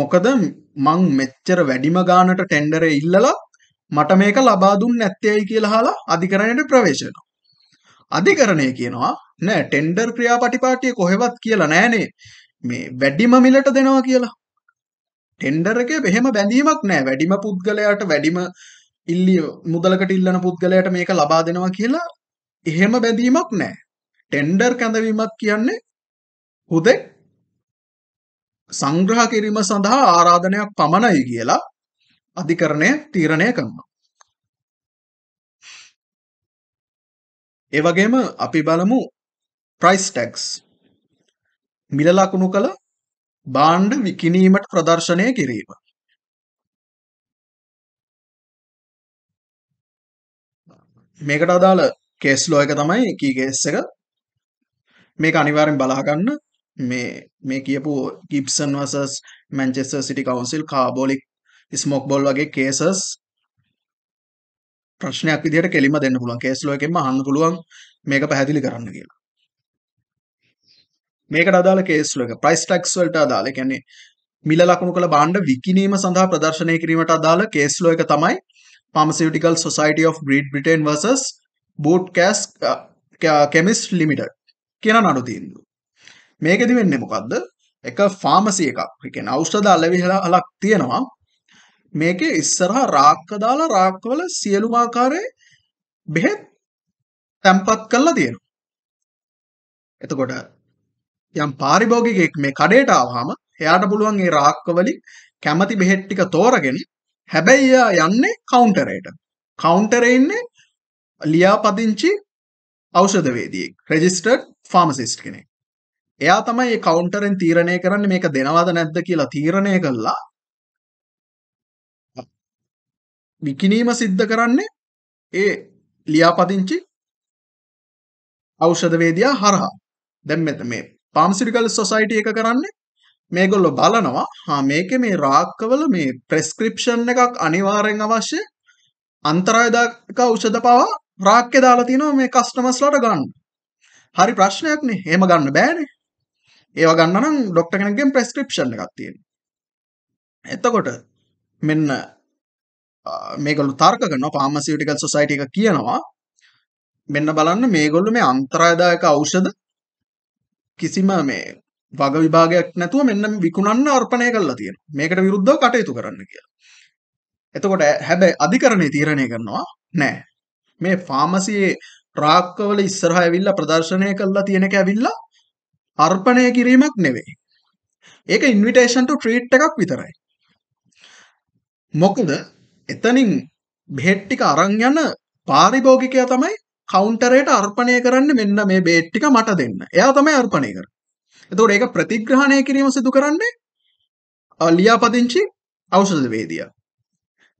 මොකද මං මෙච්චර වැඩිම ගානට ටෙන්ඩරේ ඉල්ලලා මට මේක ලබා දුන්න නැත්තේයි කියලා හලා අධිකරණයට ප්‍රවේශ වෙනවා. අධිකරණය කියනවා නෑ ටෙන්ඩර් ක්‍රියාපටිපාටිය කොහෙවත් කියලා නෑනේ මේ වැඩිම මිලට දෙනවා කියලා. ටෙන්ඩර් එකේ මෙහෙම බැඳීමක් නෑ වැඩිම පුද්ගලයාට වැඩිම ඉල්ලිය මුදලකට ඉල්ලන පුද්ගලයාට මේක ලබා දෙනවා කියලා එහෙම බැඳීමක් නෑ. ටෙන්ඩර් කැඳවීමක් කියන්නේ හුදෙක් සංග්‍රහ කිරීම සඳහා ආරාධනයක් පමණයි කියලා අධිකරණය තීරණය කරනවා. ඒ වගේම අපි බලමු price tags. මිල ලකුණු කළ භාණ්ඩ විකිණීමට ප්‍රදර්ශනය කිරීම. මේකට අදාළ කේස් ලෝ එක තමයි කී කේස් එක මේක අනිවාරෙන් බලාගන්න මේ මේ කියපු ගිප්සන් වසස් මැන්චෙස්ස සිටි කවන්සිල් කාබෝලික් ස්මෝක් බොල් වගේ කේසස් ප්‍රශ්නයක් විදිට කෙලිම දෙන්න පුළුවන් කේස්ලෝ එකෙන්ම හන්න පුළුවන් මේක පැහැදිලි කරන්න කියලා මේකට අදාල කේස්ලෝ එක ප්‍රයිස් ටක්ස් වලට අදාළ කියන්නේ මිල ලකුණු කළ බාණ්ඩ විකිනීම සඳහා ප්‍රදර්ශනය කිරීමට අදාළ කේස්ලෝ එක තමයි pharmaceutical society of great britain versus bootcast uh, chemist limited කියන නඩු තීන්දුව. මේකෙදි වෙන්නේ මොකද්ද? එක ෆාමසි එකක්. ඒ කියන්නේ ඖෂධ අලෙවිලක් තියෙනවා. මේකේ ඉස්සරහා රාක්ක දාලා රාක්කවල සියලුම ආකාරයේ බෙහෙත් තැම්පත් කරලා තියෙනවා. එතකොට යම් පාරිභෝගිකයෙක් මේ කඩේට ආවහම එයාට පුළුවන් ඒ රාක්ක වලින් කැමති බෙහෙත් ටික තෝරගෙන හැබැයි එයා යන්නේ කවුන්ටරේට. කවුන්ටරේ ඉන්නේ ලියාපදිංචි ෞෂධවේදියෙක් රෙජිස්ටර්ඩ් ෆාමසිස්ට් කෙනෙක් එයා තමයි මේ කවුන්ටරෙන් තීරණය කරන්නේ මේක දෙනවද නැද්ද කියලා තීරණය කළා විකිනීම සිද්ධ කරන්නේ ඒ ලියාපදිංචි ඖෂධවේදයා හරහා දැන් මෙත මේ පාම්සිටිකල් සොසයිටි එක කරන්නේ මේගොල්ලෝ බලනවා හා මේකේ මේ රාක්කවල මේ ප්‍රෙස්ක්‍රිප්ෂන් එකක් අනිවාර්යෙන් අවශ්‍ය අන්තරායදායක ඖෂධ පවා රාක්්‍ය දාලා තියෙනවා මේ කස්ටමස්ලට ගන්න හරි ප්‍රශ්නයක්නේ හෙම ගන්න බෑනේ ඒව ගන්නනම් ඩොක්ට කෙනගෙන් ප්‍රස්ක්‍රප්ෂණ එකක් තියෙන එතකොට මෙන්න මේගොලු තර්ක කරනවා පාමසිටිකල් සොසයිටි එක කියනවා මෙන්න බලන්න මේගොල්ලු මේ අන්තරායදායක ඖෂධ කිසිම මේ වග විභාගයක් නැතුව මෙන්න විකුණන්න අර්පණය කරලා තියෙන මේකට විරුද්ධව කටයුතු කරන්න කියලා එතකොට හැබැයි අධිකරණය තීරණය කරනවා නෑ මේ ෆාමසියේ රාක්කවල ඉස්සරහ ඇවිල්ලා ප්‍රදර්ශනය කරලා තියෙන එක ඇවිල්ලා අර්පණය කිරීමක් නෙවෙයි. ඒක ඉන්විටේෂන් ටු ට්‍රීට් එකක් විතරයි. මොකද එතනින් බෙහෙත් ටික අරන් යන පාරිභෝගිකයා තමයි කවුන්ටරයට අර්පණය කරන්නේ මෙන්න මේ බෙහෙත් ටික මට දෙන්න. එයා තමයි අර්පණය කරන්නේ. එතකොට ඒක ප්‍රතිග්‍රහණය කිරීම සිදු කරන්නේ ලියාපදිංචි ඖෂධවේදියා.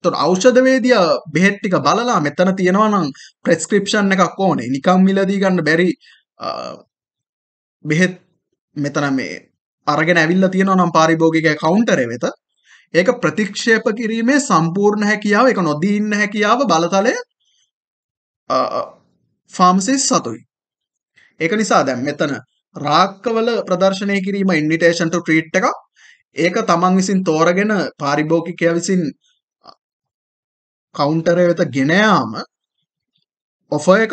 තොර ෞෂධවේදිය බෙහෙත් ටික බලලා මෙතන තියෙනවා නම් ප්‍රෙස්ක්‍රිප්ෂන් එකක් ඕනේ. නිකම් මිලදී ගන්න බැරි බෙහෙත් මෙතන මේ අරගෙන ඇවිල්ලා තියෙනවා නම් පාරිභෝගික කවුන්ටරේ වෙත ඒක ප්‍රතික්ෂේප කිරීමේ සම්පූර්ණ හැකියාව ඒක නොදී ඉන්න හැකියාව බලතලය ෆාම්සිස් සතුයි. ඒක නිසා දැන් මෙතන රාක්කවල ප්‍රදර්ශනය කිරීම ඉන්විටේෂන් ටු ට්‍රීට් එකක්. ඒක තමන් විසින් තෝරගෙන පාරිභෝගිකයා විසින් කවුන්ටරය වෙත ගෙනයාම ඔෆ එක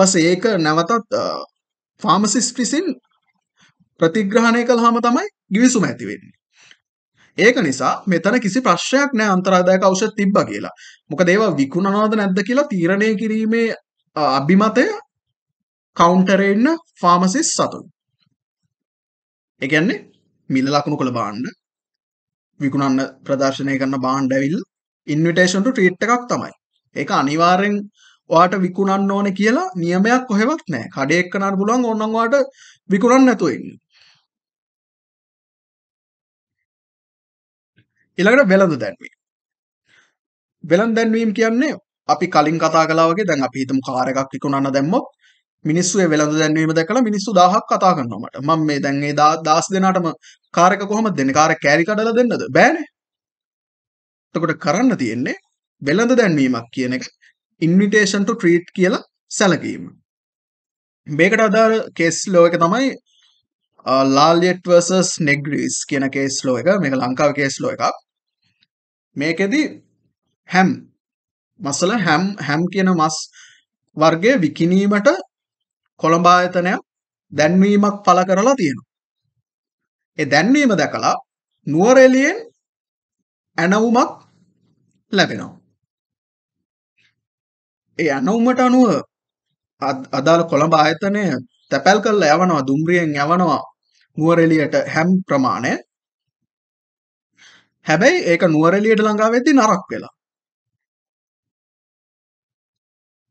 පස ඒක නැවතත් ෆාමසිස් විසින් ප්‍රතිග්‍රහණය කළ හම තමයි ගිවිසුම ඇතිවෙන්නේ ඒක නිසා මෙතන කිසි ප්‍රශ්යක් නෑ අන්තරාදායක අවෂ තිබ්බ කියලා මොක දේව විකුණනවාද නැද්ද කියලා තීරණය කිරීමේ අභිමතය කවුන්ටරෙන්න ෆාමසිස් සතුයි එකන්නේ මිල ලකුණු කළ බාණ්ඩ විකුණන්න ප්‍රදර්ශනය කරන්න බාණ්ඩ ඇවිල්ලා ඉන්විටේෂන්ට ට්‍රීට් එකක් තමයි ඒක අනිවාරෙන් වාට විකුණන්න ඕන කියලා නියමයක් කොහෙවත් නෑ කඩෙක් කනට පුළුවන් ඔන්නන්වාට විකුණන්න නැතුවන්න ඉළඟට වෙළඳ දැන්වීම වෙළන් දැන්වීම් කියන්නේ අපි කලින් කතා කලාවගේ දැන් අපි හිතම කාරයක් විකුණන්න දැම්මොත් මිනිස්සු වෙළඳ දැන්වීම දැකලා මිනිස්සු දහක් කතා කරනවට මම මේ දැන්ගේ දස් දෙනටම කාරක කොහොම දෙන කාර කෑරි කඩල දෙන්නද බෑනේ එතකොට කරන්න තියෙන්නේ වෙළඳ දැන්වීමක් කියන එක ඉන්විටේෂන් ටු ට්‍රීට් කියලා සැලකීම. මේකට අදාළ කේස් ලෝ එක තමයි ලාල්යෙට් වර්සස් නෙග්‍රීස් කියන කේස් ලෝ එක මේක ලංකාව කේස් ලෝ එකක්. මේකෙදි හැම් මස්සල හැම් හැම් කියන මස් වර්ගය විකිනීමට කොළඹ ආයතනයක් දැන්වීමක් පළ කරලා තියෙනවා. ඒ දැන්වීම දැකලා නුවරඑළියෙන් ඇනවුමක් ලැබෙනවා. ඒ අනවුමට අනුව අදාළ කොළඹ ආයතනය තැපැල් කරලා යවනවා දුම්රියෙන් යවනවා නුවරෙලියට හැම් ප්‍රමාණය හැබැයි ඒක නුවරෙලියට ළඟා වෙද්දි නරක් වෙලා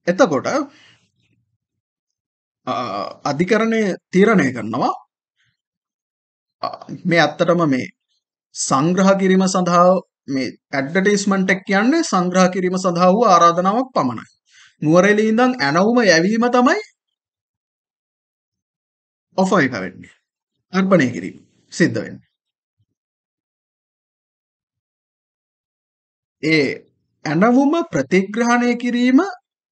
එතකොට අධිකරණය තීරණය කරනවා මේ ඇත්තටම මේ සංග්‍රහ කිරීම සඳහා මේ ඇඩ්ඩටස්මන්ටක් කියන්නේ සංග්‍රහ කිරීම සඳහා වූ ආරාධනාවක් පමණයි. නුවරෙලි ඉඳන් ඇනවුම යැවීම තමයි ඔෆර් එක වෙන්නේ. අර්පණය කිරීම සිද්ධ වෙන්නේ. ඒ ඇනවුම ප්‍රතිග්‍රහණය කිරීම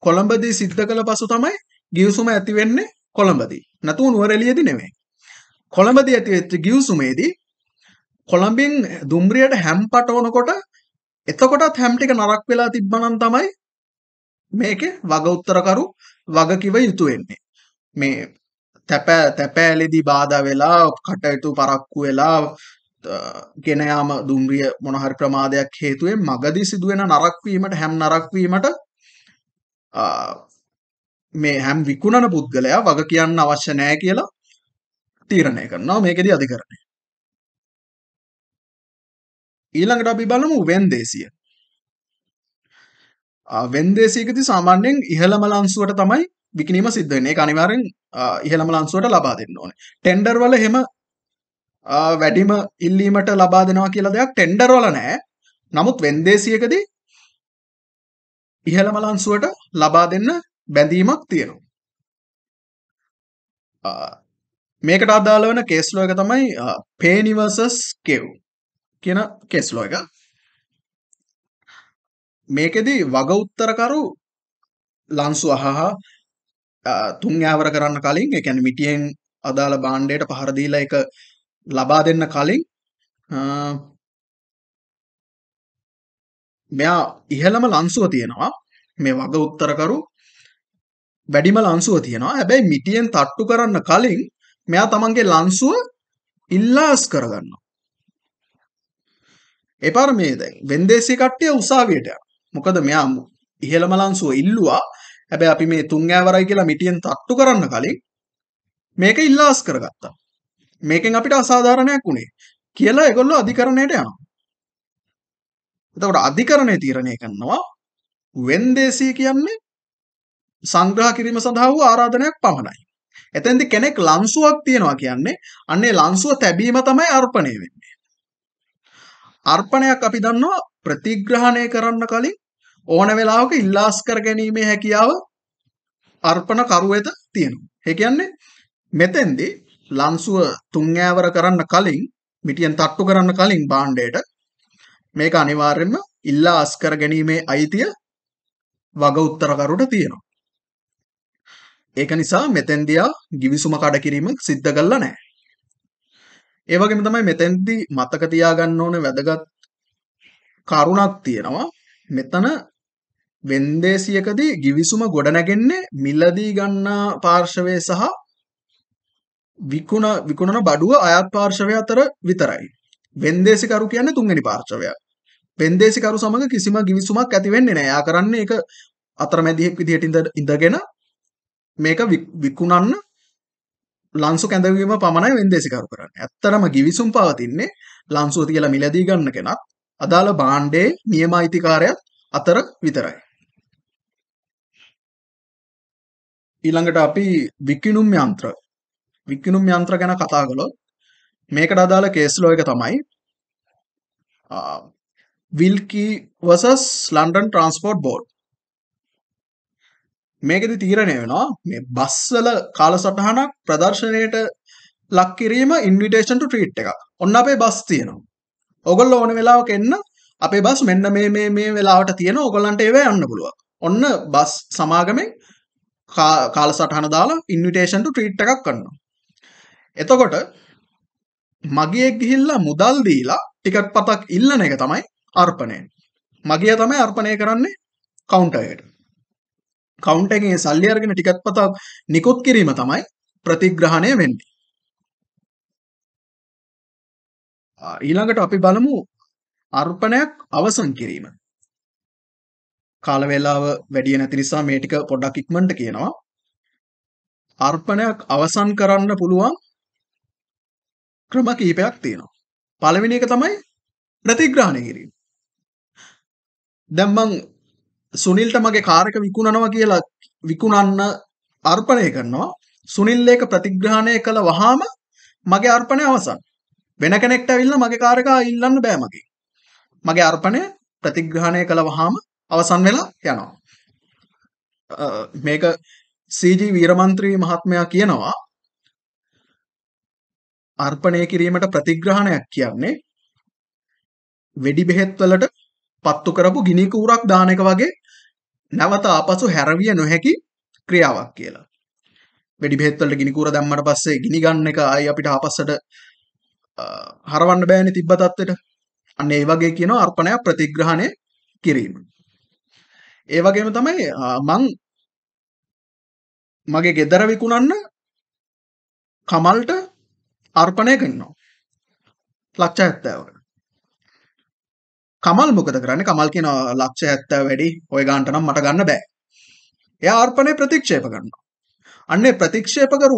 කොළඹදී සිද්ධ කළ පසු තමයි ගිවිසුම ඇති වෙන්නේ කොළඹදී. නැතුව නුවරඑළියේදී නෙමෙයි. කොළඹදී ඇති වෙච්ච ගිවිසුමේදී කොළඹින් දුම්රියට හැම්පටෝනකොට එතකොටත් හැම්ටික නරක් වෙලා තිබ්බනම් තමයි මේක වග උත්තරකරු වගකිව යුතු වෙන්නේ මේ තැපෑ තැපෑලෙදී බාධ වෙලා කටයුතු පරක්කු වෙලා ගෙනයාම දුම්රිය මොනහරි ප්‍රමාදයක් හේතුවෙන් මගදී සිදුවෙන නරක්වීමට හැම් නරක්වීමට මේ හැම් විකුණන පුද්ගලයා වග කියන්න අවශ්‍ය නෑ කියලා තීරණය කරනවා මේකෙදී අධිකරණය ඊළඟට අපි බලමු වෙන්දේසිය. වෙන්දේසියකදී සාමාන්‍යයෙන් ඉහළම ලංසුවට තමයි විකිනීම සිද්ධ වෙන්නේ. ඒක අනිවාර්යෙන් ඉහළම ලංසුවට ලබා දෙන්න ඕනේ. ටෙන්ඩර් වල එහෙම වැඩිම ඉල්ලීමට ලබා දෙනවා කියලා දෙයක් ටෙන්ඩර් වල නැහැ. නමුත් වෙන්දේසියකදී ඉහළම ලංසුවට ලබා දෙන්න බැඳීමක් තියෙනවා. මේකට අදාළ වෙන කේස් ලෝ එක තමයි පේ නිවර්සස් කෙව්. කියන කෙස්ලෝ එක මේකෙදී වග උත්තරකරු ලන්සු අහහා තුන්යාවර කරන්න කලින් එකැන මිටියෙන් අදාළ බාණ්ඩයට පහරදීල එක ලබා දෙන්න කලින් මෙයා ඉහළම ලන්සුව තියෙනවා මේ වග උත්තරකරු වැඩිම ලන්සුව තියෙනවා හැබැයි මිටියෙන් තට්ටු කරන්න කලින් මෙයා තමන්ගේ ලන්සුව ඉල්ලාස් කරගන්න එපාර මේ දැන් වෙන්දේසි කට්ටිය උසාවියට යන. මොකද මෙයා ඉහළම ලංසුව ඉල්ලුවා. හැබැයි අපි මේ තුන් ඈවරයි කියලා මිටියෙන් තට්ටු කරන්න කලින් මේක ඉල්ලාස් කරගත්තා. මේකෙන් අපිට අසාධාරණයක් වුණේ කියලා ඒගොල්ලෝ අධිකරණයට යනවා. එතකොට අධිකරණය තීරණය කරනවා වෙන්දේසී කියන්නේ සංග්‍රහ කිරීම සඳහා වූ ආරාධනයක් පමණයි. එතෙන්දී කෙනෙක් ලන්සුවක් තියනවා කියන්නේ අන්නේ ලන්සුව තැබීම තමයි අර්පණය වෙන්නේ. අර්පණයක් අපි දන්නවා ප්‍රතිග්‍රහණය කරන්න කලින් ඕන වෙලාවක ඉල්ලාස් කර ගැනීමේ හැකියාව අර්පණ කරුවෙත තියෙනවා. ඒ කියන්නේ මෙතෙන්දී ලන්සුව තුන් ඈවර කරන්න කලින් මිටියෙන් තට්ටු කරන්න කලින් භාණ්ඩයට මේක අනිවාර්යයෙන්ම ඉල්ලාස් කර ගැනීමේ අයිතිය වග උත්තරකරුට තියෙනවා. ඒක නිසා මෙතෙන්දියා ගිවිසුම කඩ කිරීම සිද්ධ කළා නැහැ. ඒවගේම තමයි මෙතැන්ති මතක තියාගන්න ඕන වැදගත් කරුණක් තියෙනවා මෙතන වෙන්දේසියකදී ගිවිසුම ගොඩ නැගෙන්නේ මිලදී ගන්නා පාර්ශවය සහ විකුණ විකුණන බඩුව අයත් පාර්ශවය අතර විතරයි. වෙන්දේසිකරු කියන්නේ තුන්වෙනි පාර්ශවය. වෙන්දේසිකරු සමග කිසිම ගිවිසුමක් ඇති වෙන්නේ නැහැ. යා කරන්නේ ඒක අතරමැදියෙක් විදිහට ඉඳගෙන මේක විකුණන්න ලංසු කැඳවීම පමණයි වෙන්දේසිකරු කරන්න ඇත්තරම ගිවිසුම් පවතින්නේ ලංසුව කියලා මිලදී ගන්න කෙනත් අදාළ බාණ්ඩේ නියම අයිතිකාරයත් අතර විතරයි ඊළඟට අපි විකිණුම් යන්ත්‍ර විකිණුම් යන්ත්‍ර ගැන කතා කළොත් මේකට අදාළ කේස් ලෝ එක තමයි Wilkie versus London Transport Board මේකෙදි තීරණය වෙනවා මේ බස්වල කාල සටහනක් ප්‍රදර්ශනයට ලක්කිරීම ඉන්විටේෂන්ට ට්‍රීට් එක ඔන්න අපේ බස් තියෙනවා ඔගොල්ල ඕන වෙලාවක එන්න අපේ බස් මෙන්න මේ මේ මේ වෙලාවට තියෙන ඔගොල්ලන්ට ඒව යන්න පුළුව ඔන්න බස් සමාගමෙන් කාල සටහන දාලා ඉන්විටේෂන්ට ට්‍රීට් එකක් කරනවා එතකොට මගේ ගිහිල්ලා මුදල් දීලා ටිකට් පතක් ඉල්ලන එක තමයි අර්පණය මගිය තමයි අර්පණය කරන්නේ කවුන්ටයට කවුන්ට එකෙන් සල්ලි අරගෙන ටිකත් පතක් නිකුත් කිරීම තමයි ප්‍රතිග්‍රහණය වෙන්නේ. ඊළඟට අපි බලමු අර්පණයක් අවසන් කිරීම. කාල වේලාව වැඩි නැති නිසා මේ ටික පොඩ්ඩක් ඉක්මනට කියනවා. අර්පණයක් අවසන් කරන්න පුළුවන් ක්‍රම කීපයක් තියෙනවා. පළවෙනි එක තමයි ප්‍රතිග්‍රහණය කිරීම. දැන් මං සුනිල්ට මගේ කාරක විකුණනවා කියලා විකුණන්න අර්පණය කරනවා සුනිල්ලේක ප්‍රතිග්‍රහණය කළ වහාම මගේ අර්පණය අවසන් වෙන කෙනෙක්ට ඇවිල්ලා මගේ කාරකා ඉල්ලන්න බෑ මගේ මගේ අර්පණය ප්‍රතිග්‍රහණය කළ වහාම අවසන් වෙලා යනවා මේක සීජී වීරමන්ත්‍රී මහත්මයා කියනවා අර්පණය කිරීමට ප්‍රතිග්‍රහණයක් කියන්නේ වෙඩි බෙහෙත් වලට පත්තු කරපු ගිනි කූරක් දාන එක වගේ නැවත ආපසු හැරවිය නොහැකි ක්‍රියාවක් කියලා. වැඩි බෙහෙත්වලට ගිනිකූර දැම්මට පස්සේ ගිනි ගන්න එක අයි අපිට ආපස්සට හරවන්න බෑනි තිබ්බ තත්ත්වෙට. අන්න ඒ වගේ කියන අර්පණය ප්‍රතිග්‍රහණය කිරීම. ඒ වගේම තමයි මං මගේ ගෙදර විකුණන්න කමල්ට අර්පණය කරනවා. ලක්ෂ 70කට. කමල් මොකද කරන්න කමල් කියන ලක්ෂ ඇත්ත වැඩි ඔය ගාන්ටනම් මට ගන්න බෑ එය ආර්පනය ප්‍රතික්ෂේප කරන්න අන්නේ ප්‍රතික්ෂේප කරු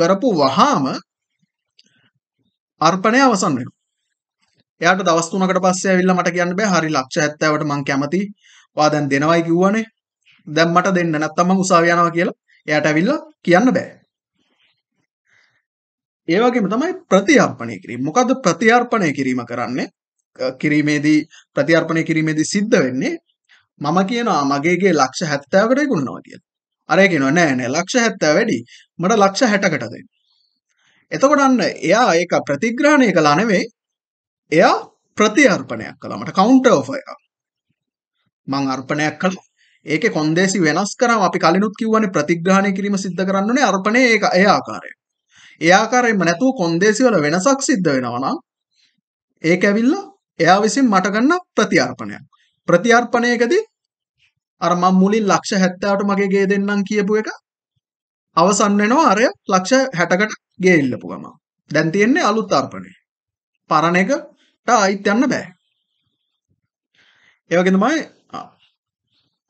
කරපු වහාම අර්පණය අවසන් වෙන එයාට දවස් තුනකට පස්සේ ඇවිල්ලා මට කියන්න බෑ හරි ලක්ෂ ඇත්තවට මං කැමති වා දැන් දෙනවයි කිව්වනේ දැන් මට දෙන්න නැත්තම් මං උසාවි යනවා කියලා එයාට ඇවිල්ලා කියන්න බෑ ඒ වගේම තමයි ප්‍රතිඅර්පණය කිරීම. මොකද්ද ප්‍රතිඅර්පණය කිරීම කරන්නේ? කිරීමේදී ප්‍රතිර්පණය කිරීමේදී සිද්ධ වෙන්නේ මම කියනවා මගේගේ ලක්ෂ හැත්තෑකට ගුණනවා කියල අරය කියෙනවා නෑ නෑ ලක්ෂ හැත්තෑ වැඩි මට ලක්ෂ හැටකටද එතකොට අන්න එයා ඒක ප්‍රතිග්‍රහණය කලා නෙවෙයි එයා ප්‍රතිර්පණයක් කලා මට කවුන්ට ඔෆය මං අර්පණයක් කළ ඒක කොන්දේසි වෙනස් කරම අපි කලිනුත් කිවන ප්‍රතිග්‍රහණය කිරීම සිද්ධ කරන්නනේ අර්පණය ඒක ඒ ආකාරය ඒ ආකාරයෙන්ම නැතුව කොන්දේසි වල වෙනසක් සිද්ධ වෙනවා නම් ඒක ඇවිල්ලා එයා විසින් මට ගන්න ප්‍රතිාර්පණයක්. ප්‍රතිාර්පණයකදී අර මම මුලින් ලක්ෂ 70ට මගේ ගේ දෙන්නම් කියපු එක අවසන් වෙනවා අර ලක්ෂ 60කට ගේ ඉල්ලපු ගම. දැන් තියෙන්නේ අලුත් අර්පණය. පරණ එකට ආයිත් යන්න බෑ. ඒ වගේ තමයි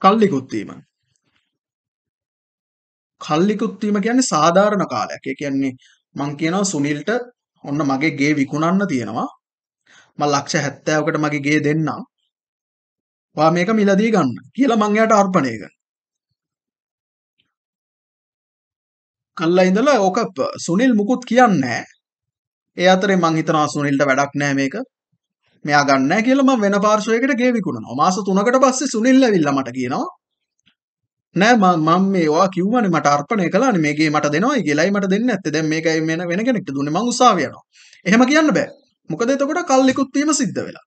කල්ලිකුත් වීම. කල්ලිකුත් වීම කියන්නේ සාධාරණ කාලයක්. ඒ කියන්නේ මං කියනවා සුනිල්ට ඔන්න මගේ ගේ විකුණන්න තියෙනවා. මම ලක්ෂ 70කට මගේ ගේ දෙන්නම්. වා මේක මිලදී ගන්න කියලා මං එයාට අර්පණය කරනවා. කල්ලා ඉඳලා ඕක සුනිල් මුකුත් කියන්නේ ඒ අතරේ මං හිතනවා සුනිල්ට වැඩක් නැහැ මේක. මෙයා ගන්න නැහැ කියලා මම වෙන පාර්ශවයකට ගේ විකුණනවා. මාස 3කට පස්සේ සුනිල් ඇවිල්ලා මට කියනවා නෑ මම මම මේවා කිව්වනේ මට අර්පණය කළානේ මේකේ මට දෙනවයි කියලායි මට දෙන්නේ නැත්තේ. දැන් මේකයි වෙන වෙන කෙනෙක්ට දුන්නේ මං උසාවිය යනවා. එහෙම කියන්න බෑ. මොකද එතකොට කල්ලිකුත්වීම සිද්ධ වෙලා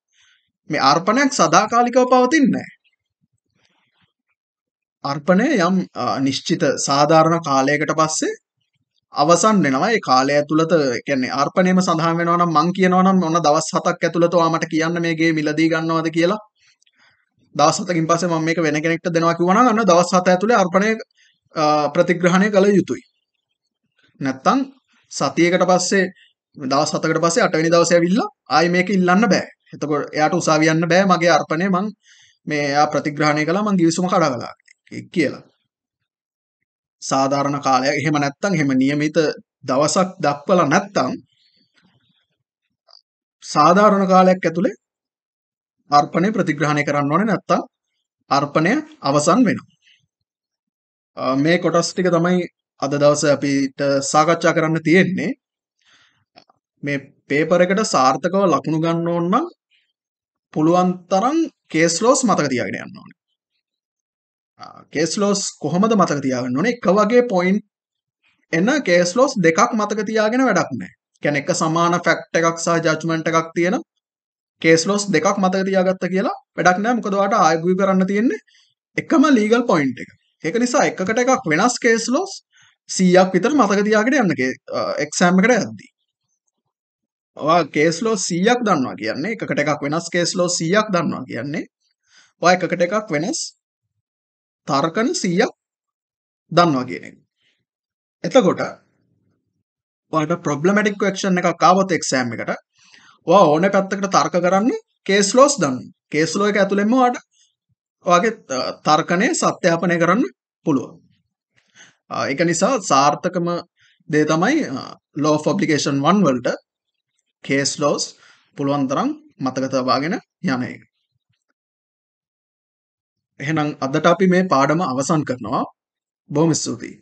මේ අර්පණයක් සදාකාලිකව පවතින්නේ අර්පණය යම් නිශ්චිත සාධාරණ කාලයකට පස්සේ අවසන් වෙනවා ඒ කාලය ඇතුළත කියන්නේ අර්පණයම සඳහන් වෙනවා නම් මං කියනවා නම් ඔන්න දවස් 7ක් ඇතුළත ඔයා මට කියන්න මේ ගේ මිලදී ගන්නවද කියලා දවස් 7කින් පස්සේ මම මේක වෙන කෙනෙක්ට දෙනවා කිව්වා නම් අන්න දවස් 7 ඇතුළේ අර්පණය ප්‍රතිග්‍රහණය කළ යුතුයි නැත්තම් සතියකට පස්සේ දවස් හතකට පස්සේ අටවෙනි දවසේ ඇවිල්ලා ආයි මේක ඉල්ලන්න බෑ. එතකොට එයාට උසාවියන්න බෑ මගේ අර්පණය මං මේ එයා ප්‍රතිග්‍රහණය කළා මං ගිවිසුම කඩා කියලා. සාධාරණ කාලයක් එහෙම නැත්තම් එහෙම નિયમિત දවසක් දක්වලා නැත්තම් සාධාරණ කාලයක් ඇතුලේ අර්පණය ප්‍රතිග්‍රහණය කරන්න ඕනේ නැත්තම් අර්පණය අවසන් වෙනවා. මේ කොටස් ටික තමයි අද දවසේ අපිට සාකච්ඡා කරන්න තියෙන්නේ. මේ පේපර එකට සාර්ථකව ලකුණු ගන්න ඕන්න පුළුවන් තරම් කේස්ලෝස් මතක තියාගෙන යන්න ඕන කේස්ලෝස් කොහොමද මතක තියාගන්න ඕනේ එක වගේ පොයින්් එන්න කේස්ලෝස් දෙකක් මතක තියාගෙන වැඩක් නෑ කැන එක සමාන ෆැක්ට එකක් සහ ජජ්මන්ට එකක් තියෙන කේස්ලෝස් දෙකක් මතක තියාගත්ත කියලා වැඩක් නෑ මොකදවාට ආයගුයි කරන්න තියෙන්නේ එකම ලීගල් පොයින්් එක ඒක නිසා එකකට එකක් වෙනස් කේස්ලෝස් සීයක් විතර මතක තියාගෙන යන්න එක්සෑම්මකට ඇද්දී ඔයා කේස්ලෝ සීයක් දන්නවා කියන්නේ එකකට එකක් වෙනස් කේස්ලෝ සීයක් දන්නවා කියන්නේ ඔය එකකට එකක් වෙනස් තර්කන සීයක් දන්නවා කියන එක එතකොට ඔයාට ප්‍රොබ්ලමටික් ක්ෂන් එකක් ආවොත් එක්සෑම් එකට ඔයා ඕන පැත්තකට තර්ක කරන්නේ කේස්ලෝස් දන්න කේස්ලෝ එක ඇතුළෙම ඔයාට ඔයාගේ තර්කණය සත්‍යාපනය කරන්න පුළුවන් ඒක නිසා සාර්ථකම දේ තමයි ලෝ ෆොබ්ලිකේෂන් වන් වලට කේස් ලෝස් පුළුවන් තරම් මතක තබාගෙන යන එක. එහෙනම් අදට අපි මේ පාඩම අවසන් කරනවා. බොහොම ස්තුතියි.